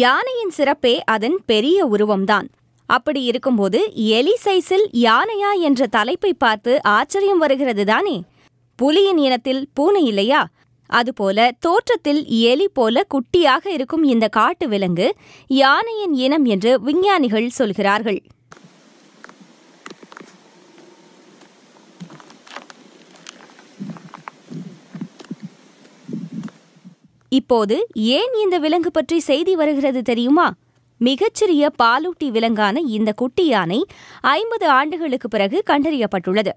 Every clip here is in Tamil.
யானையின் சிறப்பே அதன் பெரிய உருவம்தான் அப்படி இருக்கும்போது எலி சைஸில் யானையா என்ற தலைப்பை பார்த்து ஆச்சரியம் வருகிறது தானே புலியின் இனத்தில் பூனை இல்லையா அதுபோல தோற்றத்தில் எலி போல குட்டியாக இருக்கும் இந்த காட்டு விலங்கு யானையின் இனம் என்று விஞ்ஞானிகள் சொல்கிறார்கள் இப்போது ஏன் இந்த விலங்கு பற்றி செய்தி வருகிறது தெரியுமா மிகச்சிறிய பாலூட்டி விலங்கான இந்த குட்டி யானை ஐம்பது ஆண்டுகளுக்கு பிறகு கண்டறியப்பட்டுள்ளது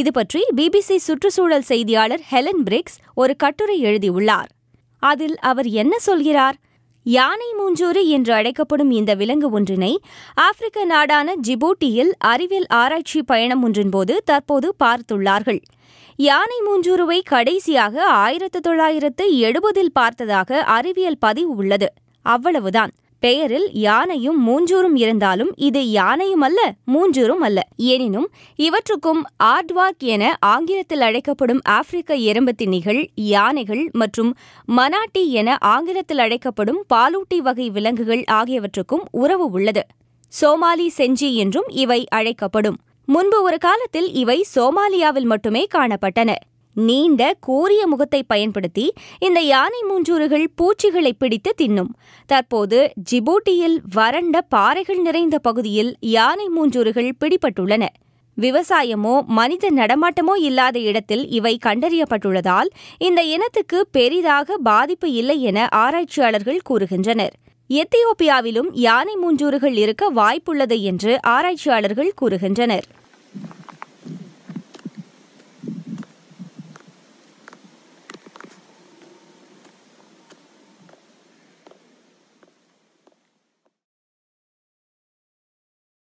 இது பற்றி பிபிசி சுற்றுச்சூழல் செய்தியாளர் ஹெலன் பிரிக்ஸ் ஒரு கட்டுரை எழுதியுள்ளார் அதில் அவர் என்ன சொல்கிறார் யானை மூஞ்சூறு என்று அழைக்கப்படும் இந்த விலங்கு ஒன்றினை ஆப்பிரிக்க நாடான ஜிபூட்டியில் அறிவியல் ஆராய்ச்சி பயணம் ஒன்றின்போது தற்போது பார்த்துள்ளார்கள் யானை மூஞ்சூறுவை கடைசியாக ஆயிரத்து தொள்ளாயிரத்து எழுபதில் பார்த்ததாக அறிவியல் பதிவு உள்ளது அவ்வளவுதான் பெயரில் யானையும் மூஞ்சூரும் இருந்தாலும் இது யானையும் அல்ல மூஞ்சூரும் அல்ல எனினும் இவற்றுக்கும் ஆட்வாக் என ஆங்கிலத்தில் அழைக்கப்படும் ஆப்பிரிக்க எறும்புத்திணிகள் யானைகள் மற்றும் மனாட்டி என ஆங்கிலத்தில் அழைக்கப்படும் பாலூட்டி வகை விலங்குகள் ஆகியவற்றுக்கும் உறவு உள்ளது சோமாலி செஞ்சி என்றும் இவை அழைக்கப்படும் முன்பு ஒரு காலத்தில் இவை சோமாலியாவில் மட்டுமே காணப்பட்டன நீண்ட கூரிய முகத்தை பயன்படுத்தி இந்த யானை மூஞ்சூறுகள் பூச்சிகளை பிடித்து தின்னும் தற்போது ஜிபூட்டியில் வறண்ட பாறைகள் நிறைந்த பகுதியில் யானை மூஞ்சூறுகள் பிடிபட்டுள்ளன விவசாயமோ மனித நடமாட்டமோ இல்லாத இடத்தில் இவை கண்டறியப்பட்டுள்ளதால் இந்த இனத்துக்கு பெரிதாக பாதிப்பு இல்லை என ஆராய்ச்சியாளர்கள் கூறுகின்றனர் எத்தியோப்பியாவிலும் யானை மூஞ்சூறுகள் இருக்க வாய்ப்புள்ளது என்று ஆராய்ச்சியாளர்கள் கூறுகின்றனர்